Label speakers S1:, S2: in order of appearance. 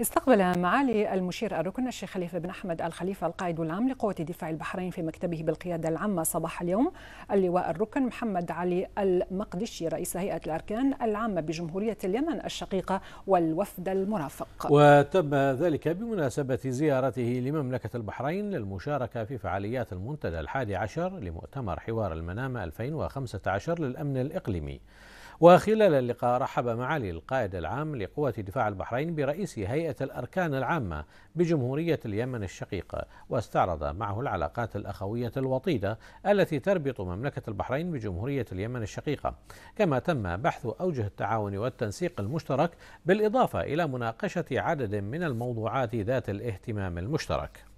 S1: استقبل معالي المشير الركن الشيخ خليفه بن احمد الخليفه القائد العام لقوه دفاع البحرين في مكتبه بالقياده العامه صباح اليوم اللواء الركن محمد علي المقدشي رئيس هيئه الاركان العامه بجمهوريه اليمن الشقيقه والوفد المرافق.
S2: وتم ذلك بمناسبه زيارته لمملكه البحرين للمشاركه في فعاليات المنتدى الحادي عشر لمؤتمر حوار المنامه 2015 للامن الاقليمي. وخلال اللقاء رحب معالي القائد العام لقوة دفاع البحرين برئيس هيئة الأركان العامة بجمهورية اليمن الشقيقة واستعرض معه العلاقات الأخوية الوطيدة التي تربط مملكة البحرين بجمهورية اليمن الشقيقة كما تم بحث أوجه التعاون والتنسيق المشترك بالإضافة إلى مناقشة عدد من الموضوعات ذات الاهتمام المشترك